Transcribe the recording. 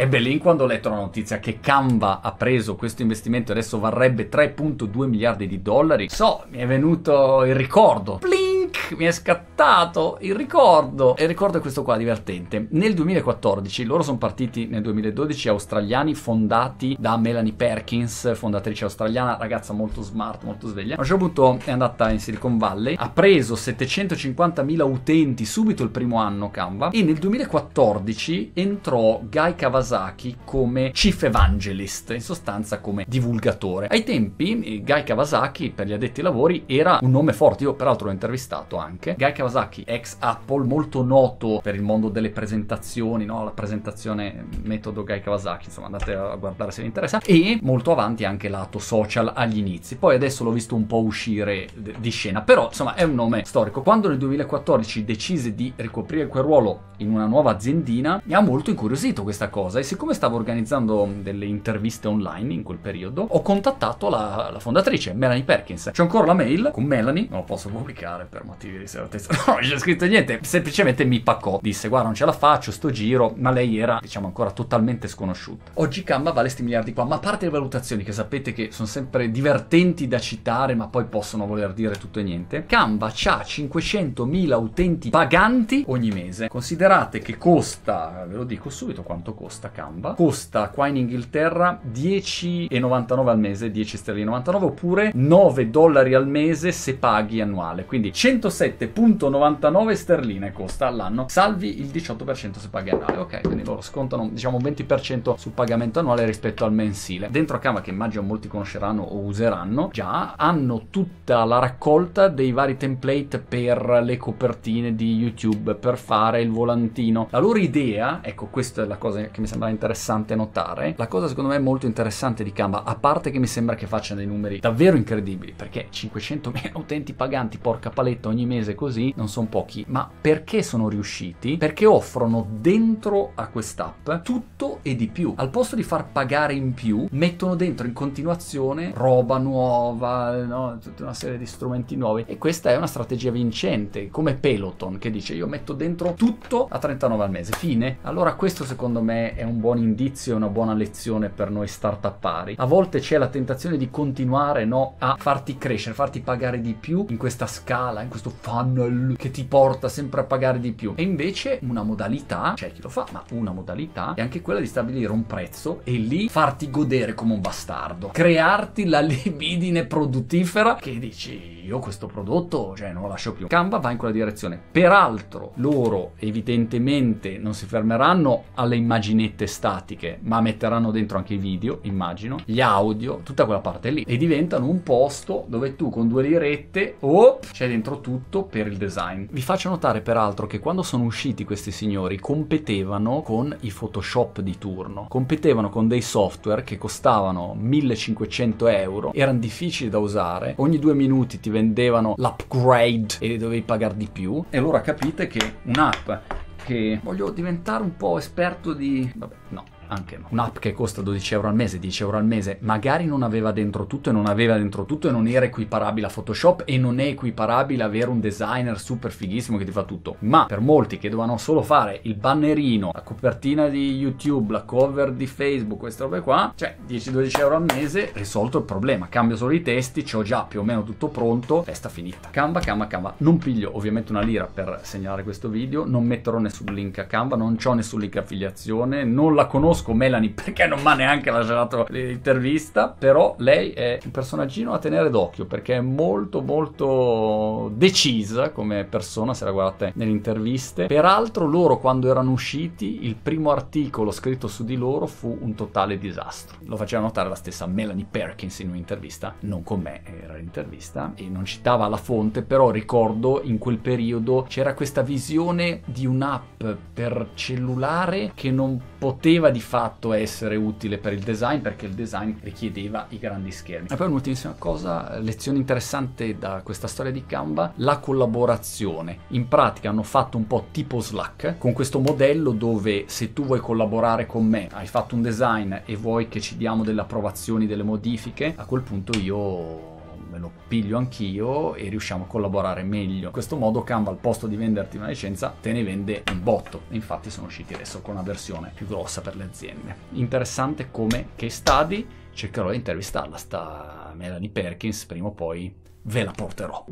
Ebbe lì quando ho letto la notizia che Canva ha preso questo investimento e adesso varrebbe 3.2 miliardi di dollari. So, mi è venuto il ricordo. Pling! mi è scattato il ricordo. E il ricordo è questo qua, divertente. Nel 2014, loro sono partiti nel 2012 australiani fondati da Melanie Perkins, fondatrice australiana, ragazza molto smart, molto sveglia. A un certo punto è andata in Silicon Valley, ha preso 750.000 utenti subito il primo anno Canva e nel 2014 entrò Guy Kawasaki come chief evangelist, in sostanza come divulgatore. Ai tempi eh, Guy Kawasaki, per gli addetti ai lavori, era un nome forte. Io peraltro l'ho intervistato anche. Guy Kawasaki, ex Apple, molto noto per il mondo delle presentazioni, no? la presentazione metodo Guy Kawasaki, insomma andate a guardare se vi interessa, e molto avanti anche lato social agli inizi. Poi adesso l'ho visto un po' uscire di scena, però insomma è un nome storico. Quando nel 2014 decise di ricoprire quel ruolo in una nuova aziendina, mi ha molto incuriosito questa cosa e siccome stavo organizzando delle interviste online in quel periodo, ho contattato la, la fondatrice, Melanie Perkins. C'è ancora la mail con Melanie, non la posso pubblicare per motivi ieri sera, no, non c'è scritto niente, semplicemente mi paccò, disse guarda non ce la faccio, sto giro, ma lei era diciamo ancora totalmente sconosciuta. Oggi Canva vale sti miliardi qua, ma a parte le valutazioni che sapete che sono sempre divertenti da citare ma poi possono voler dire tutto e niente, Canva ha 500.000 utenti paganti ogni mese, considerate che costa, ve lo dico subito quanto costa Canva, costa qua in Inghilterra 10,99 al mese, 10 sterline 99 oppure 9 dollari al mese se paghi annuale, quindi 160 17,99 sterline costa all'anno, salvi il 18% se paghi annuale. Ok, quindi loro scontano diciamo un 20% sul pagamento annuale rispetto al mensile. Dentro Akama, che immagino molti conosceranno o useranno, già hanno tutta la raccolta dei vari template per le copertine di YouTube, per fare il volantino. La loro idea, ecco questa è la cosa che mi sembra interessante notare, la cosa secondo me molto interessante di Canva, a parte che mi sembra che faccia dei numeri davvero incredibili, perché 500.000 utenti paganti, porca paletta, ogni mese così non sono pochi, ma perché sono riusciti? Perché offrono dentro a quest'app tutto e di più. Al posto di far pagare in più, mettono dentro in continuazione roba nuova, no? tutta una serie di strumenti nuovi e questa è una strategia vincente, come Peloton che dice io metto dentro tutto a 39 al mese, fine. Allora questo secondo me è un buon indizio, una buona lezione per noi startuppari. A volte c'è la tentazione di continuare no, a farti crescere, farti pagare di più in questa scala, in questo questo funnel che ti porta sempre a pagare di più. E invece una modalità, c'è chi lo fa, ma una modalità è anche quella di stabilire un prezzo e lì farti godere come un bastardo, crearti la libidine produttifera che dici io questo prodotto cioè non lo lascio più. Canva va in quella direzione. Peraltro loro evidentemente non si fermeranno alle immaginette statiche, ma metteranno dentro anche i video, immagino, gli audio, tutta quella parte lì e diventano un posto dove tu con due lirette, oh, c'è dentro tutto soprattutto per il design. Vi faccio notare peraltro che quando sono usciti questi signori competevano con i Photoshop di turno, competevano con dei software che costavano 1500 euro, erano difficili da usare, ogni due minuti ti vendevano l'upgrade e dovevi pagare di più e allora capite che un'app che voglio diventare un po' esperto di... vabbè no anche no. Un'app che costa 12 euro al mese, 10 euro al mese, magari non aveva dentro tutto e non aveva dentro tutto e non era equiparabile a Photoshop e non è equiparabile avere un designer super fighissimo che ti fa tutto. Ma per molti che dovevano solo fare il bannerino, la copertina di YouTube, la cover di Facebook, queste robe qua, cioè 10-12 euro al mese, risolto il problema. Cambio solo i testi, ho già più o meno tutto pronto, festa finita. Canva, Canva, Canva. Non piglio ovviamente una lira per segnalare questo video, non metterò nessun link a Canva, non ho nessun link affiliazione, non la conosco conosco Melanie perché non mi ha neanche lasciato l'intervista, però lei è un personaggino a tenere d'occhio perché è molto molto decisa come persona se la guardate nelle interviste. Peraltro loro quando erano usciti il primo articolo scritto su di loro fu un totale disastro. Lo faceva notare la stessa Melanie Perkins in un'intervista, non con me, era l'intervista e non citava la fonte, però ricordo in quel periodo c'era questa visione di un'app per cellulare che non poteva di fatto essere utile per il design perché il design richiedeva i grandi schermi. E poi un'ultimissima cosa, lezione interessante da questa storia di Canva, la collaborazione. In pratica hanno fatto un po' tipo Slack con questo modello dove se tu vuoi collaborare con me, hai fatto un design e vuoi che ci diamo delle approvazioni, delle modifiche, a quel punto io me lo piglio anch'io e riusciamo a collaborare meglio. In questo modo Canva al posto di venderti una licenza te ne vende un botto. Infatti sono usciti adesso con una versione più grossa per le aziende. Interessante come case study, cercherò di intervistarla sta Melanie Perkins, prima o poi ve la porterò.